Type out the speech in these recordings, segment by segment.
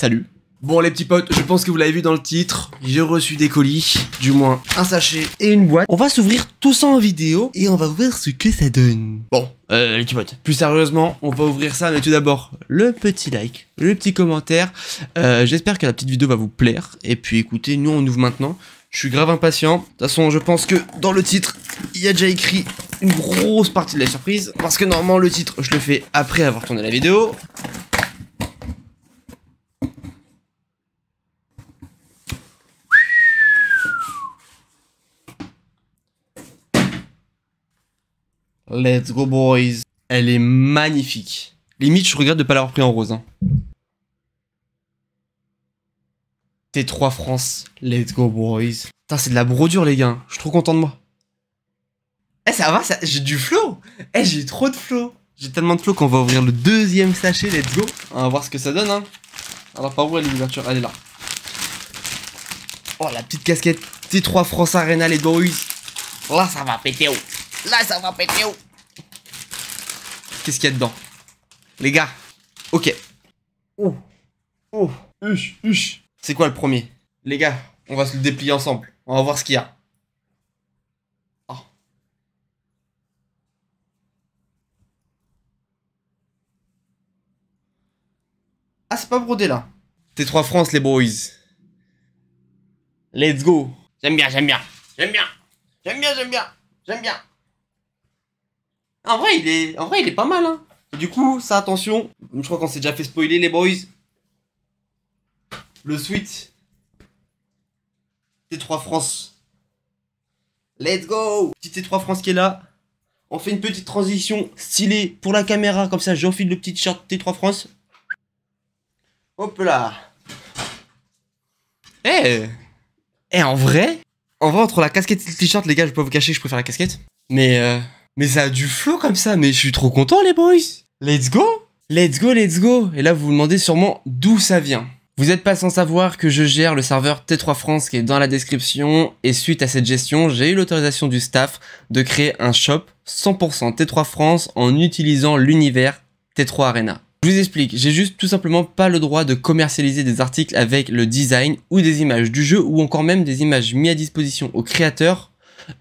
Salut. Bon les petits potes, je pense que vous l'avez vu dans le titre, j'ai reçu des colis, du moins un sachet et une boîte. On va s'ouvrir tout ça en vidéo et on va voir ce que ça donne. Bon, euh, les petits potes, plus sérieusement, on va ouvrir ça, mais tout d'abord, le petit like, le petit commentaire. Euh, j'espère que la petite vidéo va vous plaire. Et puis écoutez, nous on ouvre maintenant. Je suis grave impatient. De toute façon, je pense que dans le titre, il y a déjà écrit une grosse partie de la surprise. Parce que normalement, le titre, je le fais après avoir tourné la vidéo. Let's go boys. Elle est magnifique. Limite, je regrette de pas l'avoir pris en rose. Hein. T3 France. Let's go boys. Putain, c'est de la brodure les gars. Je suis trop content de moi. Eh, ça va, j'ai du flow. Eh, j'ai trop de flow. J'ai tellement de flow qu'on va ouvrir le deuxième sachet. Let's go. On va voir ce que ça donne. Hein. Alors, par où est l'ouverture Elle est là. Oh, la petite casquette T3 France Arena, les boys. Là, ça va péter. ou. Là, ça va péter où Qu'est-ce qu'il y a dedans Les gars, ok. Oh, oh, huch, C'est quoi le premier Les gars, on va se le déplier ensemble. On va voir ce qu'il y a. Oh. Ah, c'est pas brodé là. T'es 3 France, les boys. Let's go. J'aime bien, j'aime bien. J'aime bien. J'aime bien, j'aime bien. J'aime bien. En vrai, il est, en vrai, il est pas mal. Hein. du coup, ça, attention. Je crois qu'on s'est déjà fait spoiler, les boys. Le sweat. T3 France. Let's go Petit T3 France qui est là. On fait une petite transition stylée pour la caméra. Comme ça, j'enfile le petit t-shirt T3 France. Hop là Eh Eh, en vrai En vrai, entre la casquette et le t-shirt, les gars, je peux vous cacher, je préfère la casquette. Mais... Euh, mais ça a du flow comme ça, mais je suis trop content les boys. Let's go Let's go, let's go Et là, vous vous demandez sûrement d'où ça vient. Vous n'êtes pas sans savoir que je gère le serveur T3 France qui est dans la description et suite à cette gestion, j'ai eu l'autorisation du staff de créer un shop 100% T3 France en utilisant l'univers T3 Arena. Je vous explique, j'ai juste tout simplement pas le droit de commercialiser des articles avec le design ou des images du jeu ou encore même des images mises à disposition aux créateurs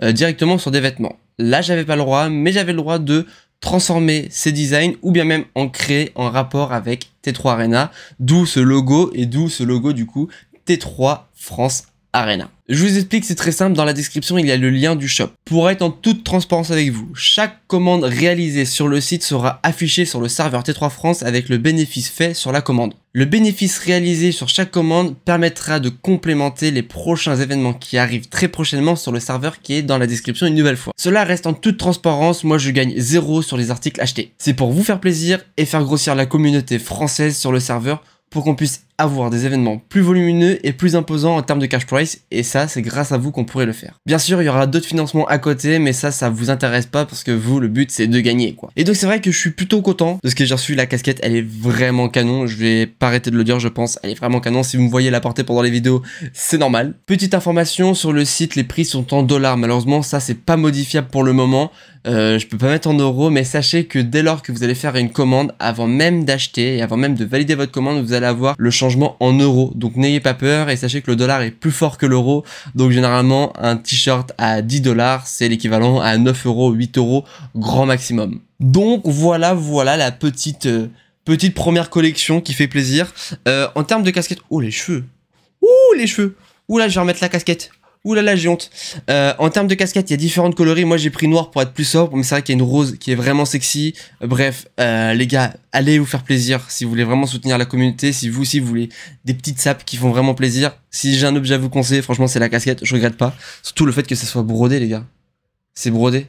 euh, directement sur des vêtements là j'avais pas le droit, mais j'avais le droit de transformer ces designs ou bien même en créer en rapport avec T3 Arena, d'où ce logo et d'où ce logo du coup T3 France Arena. Je vous explique, c'est très simple, dans la description il y a le lien du shop. Pour être en toute transparence avec vous, chaque commande réalisée sur le site sera affichée sur le serveur T3 France avec le bénéfice fait sur la commande. Le bénéfice réalisé sur chaque commande permettra de complémenter les prochains événements qui arrivent très prochainement sur le serveur qui est dans la description une nouvelle fois. Cela reste en toute transparence, moi je gagne zéro sur les articles achetés. C'est pour vous faire plaisir et faire grossir la communauté française sur le serveur pour qu'on puisse avoir des événements plus volumineux et plus imposants en termes de cash price, et ça, c'est grâce à vous qu'on pourrait le faire. Bien sûr, il y aura d'autres financements à côté, mais ça, ça vous intéresse pas parce que vous, le but, c'est de gagner, quoi. Et donc, c'est vrai que je suis plutôt content de ce que j'ai reçu. La casquette, elle est vraiment canon. Je vais pas arrêter de le dire, je pense. Elle est vraiment canon. Si vous me voyez la porter pendant les vidéos, c'est normal. Petite information sur le site, les prix sont en dollars. Malheureusement, ça, c'est pas modifiable pour le moment. Euh, je peux pas mettre en euros, mais sachez que dès lors que vous allez faire une commande, avant même d'acheter et avant même de valider votre commande, vous allez avoir le changement en euros. Donc n'ayez pas peur et sachez que le dollar est plus fort que l'euro. Donc généralement, un t-shirt à 10 dollars, c'est l'équivalent à 9 euros, 8 euros, grand maximum. Donc voilà, voilà la petite, euh, petite première collection qui fait plaisir. Euh, en termes de casquette, oh les cheveux, ou les cheveux, ou là je vais remettre la casquette. Oula la gionte. Euh, en termes de casquette, il y a différentes coloris. Moi, j'ai pris noir pour être plus sobre, mais c'est vrai qu'il y a une rose qui est vraiment sexy. Euh, bref, euh, les gars, allez vous faire plaisir si vous voulez vraiment soutenir la communauté. Si vous aussi vous voulez des petites sapes qui font vraiment plaisir. Si j'ai un objet à vous conseiller, franchement, c'est la casquette. Je regrette pas. Surtout le fait que ça soit brodé, les gars. C'est brodé.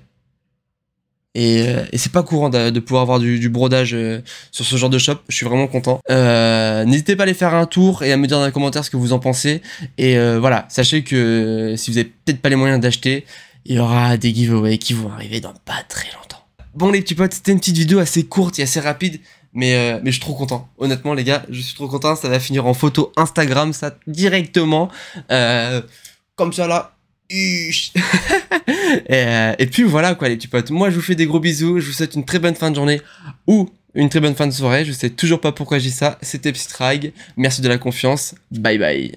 Euh, et, c'est pas courant de, pouvoir avoir du, brodage euh, sur ce genre de shop. Je suis vraiment content. Euh, n'hésitez pas à aller faire un tour et à me dire dans les commentaires ce que vous en pensez. Et voilà, sachez que si vous n'avez peut-être pas les moyens d'acheter, il y aura des giveaways qui vont arriver dans pas très longtemps. Bon les petits potes, c'était une petite vidéo assez courte et assez rapide, mais, je suis trop content. Honnêtement les gars, je suis trop content, ça va finir en photo Instagram, ça directement. comme ça là, Euh, et, puis voilà quoi les petits potes. Moi je vous fais des gros bisous, je vous souhaite une très bonne fin de journée ou une très bonne fin de soirée. Je sais toujours pas pourquoi j'ai ça. C'était Psytrag. Merci de la confiance. Bye bye.